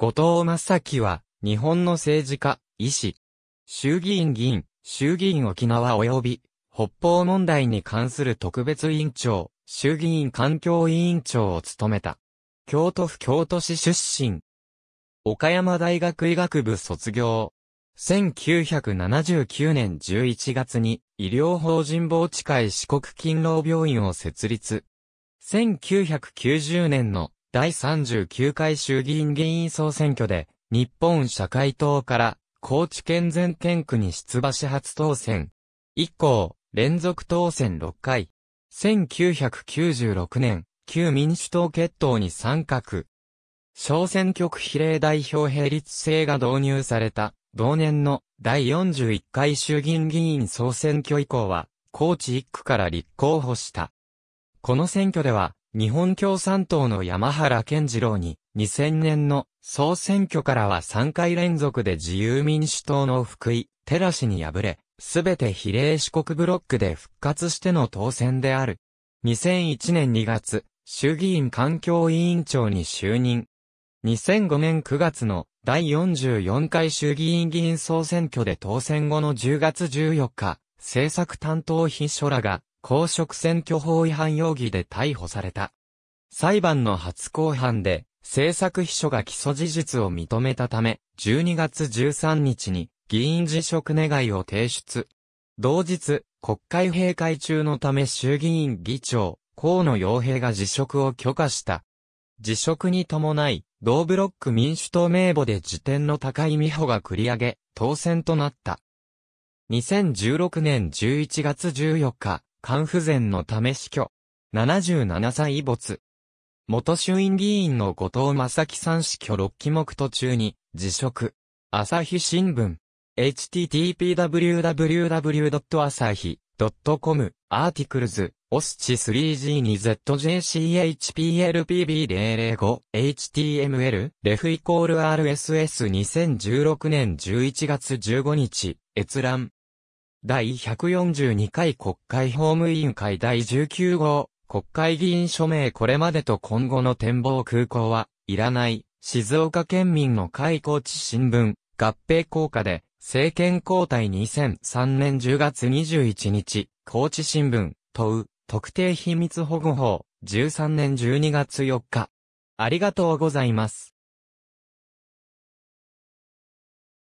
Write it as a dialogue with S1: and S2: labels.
S1: 後藤正樹は、日本の政治家、医師、衆議院議員、衆議院沖縄及び、北方問題に関する特別委員長、衆議院環境委員長を務めた。京都府京都市出身。岡山大学医学部卒業。1979年11月に医療法人防地会四国勤労病院を設立。1990年の第39回衆議院議員総選挙で、日本社会党から、高知県全県区に出馬し初当選。以降、連続当選6回。1996年、旧民主党決闘に参画。小選挙区比例代表並立制が導入された、同年の第41回衆議院議員総選挙以降は、高知1区から立候補した。この選挙では、日本共産党の山原健次郎に、2000年の総選挙からは3回連続で自由民主党の福井、寺氏に敗れ、すべて比例四国ブロックで復活しての当選である。2001年2月、衆議院環境委員長に就任。2005年9月の第44回衆議院議員総選挙で当選後の10月14日、政策担当秘書らが公職選挙法違反容疑で逮捕された。裁判の初公判で、政策秘書が基礎事実を認めたため、12月13日に議員辞職願を提出。同日、国会閉会中のため衆議院議長、河野洋平が辞職を許可した。辞職に伴い、同ブロック民主党名簿で辞典の高井美穂が繰り上げ、当選となった。2016年11月14日、肝不全のため死去。77歳没。元衆院議員の後藤正樹さん死去6期目途中に、辞職。朝日新聞。http://www.asahi.com アーティクルズ、オスチ 3G2ZJCHPLPB005HTML、レフイコール RSS2016 年11月15日、閲覧。第142回国会法務委員会第19号、国会議員署名これまでと今後の展望空港は、いらない、静岡県民の会高知新聞、合併効果で、政権交代2003年10月21日、高知新聞、問う、特定秘密保護法、13年12月4日。ありがとうございます。